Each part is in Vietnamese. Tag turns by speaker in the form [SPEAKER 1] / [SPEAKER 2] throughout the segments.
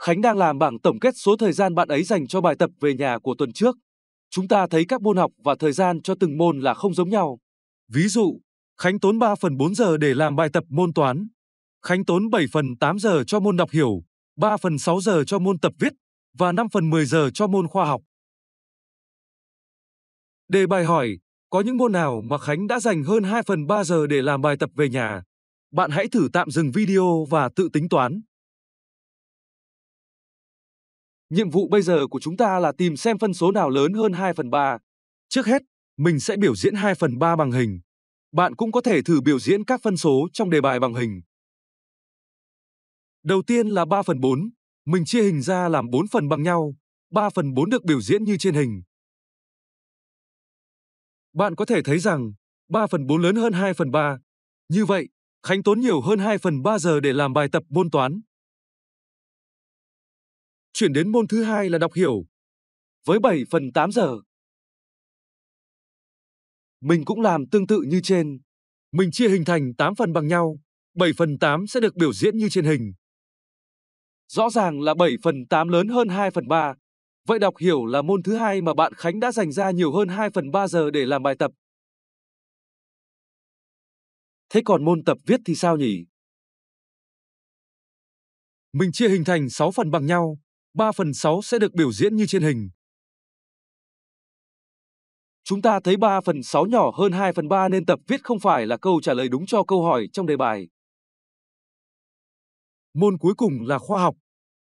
[SPEAKER 1] Khánh đang làm bảng tổng kết số thời gian bạn ấy dành cho bài tập về nhà của tuần trước. Chúng ta thấy các môn học và thời gian cho từng môn là không giống nhau. Ví dụ, Khánh tốn 3 phần 4 giờ để làm bài tập môn toán. Khánh tốn 7 phần 8 giờ cho môn đọc hiểu, 3 phần 6 giờ cho môn tập viết và 5 phần 10 giờ cho môn khoa học. Đề bài hỏi, có những môn nào mà Khánh đã dành hơn 2 phần 3 giờ để làm bài tập về nhà? Bạn hãy thử tạm dừng video và tự tính toán. Nhiệm vụ bây giờ của chúng ta là tìm xem phân số nào lớn hơn 2 phần 3. Trước hết, mình sẽ biểu diễn 2 phần 3 bằng hình. Bạn cũng có thể thử biểu diễn các phân số trong đề bài bằng hình. Đầu tiên là 3 phần 4. Mình chia hình ra làm 4 phần bằng nhau. 3 phần 4 được biểu diễn như trên hình. Bạn có thể thấy rằng 3 phần 4 lớn hơn 2 phần 3. Như vậy, Khánh tốn nhiều hơn 2 phần 3 giờ để làm bài tập môn toán. Chuyển đến môn thứ hai là đọc hiểu. Với 7 phần 8 giờ, mình cũng làm tương tự như trên. Mình chia hình thành 8 phần bằng nhau, 7 phần 8 sẽ được biểu diễn như trên hình. Rõ ràng là 7 phần 8 lớn hơn 2 phần 3. Vậy đọc hiểu là môn thứ hai mà bạn Khánh đã dành ra nhiều hơn 2 phần 3 giờ để làm bài tập. Thế còn môn tập viết thì sao nhỉ? Mình chia hình thành 6 phần bằng nhau, 3 phần 6 sẽ được biểu diễn như trên hình. Chúng ta thấy 3 phần 6 nhỏ hơn 2 phần 3 nên tập viết không phải là câu trả lời đúng cho câu hỏi trong đề bài. Môn cuối cùng là khoa học,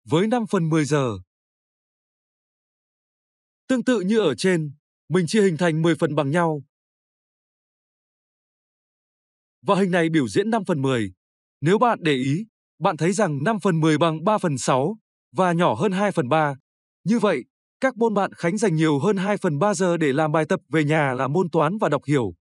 [SPEAKER 1] với 5 phần 10 giờ. Tương tự như ở trên, mình chia hình thành 10 phần bằng nhau. Và hình này biểu diễn 5 phần 10. Nếu bạn để ý, bạn thấy rằng 5 phần 10 bằng 3 phần 6 và nhỏ hơn 2 phần 3. Như vậy, các môn bạn Khánh dành nhiều hơn 2 phần 3 giờ để làm bài tập về nhà là môn toán và đọc hiểu.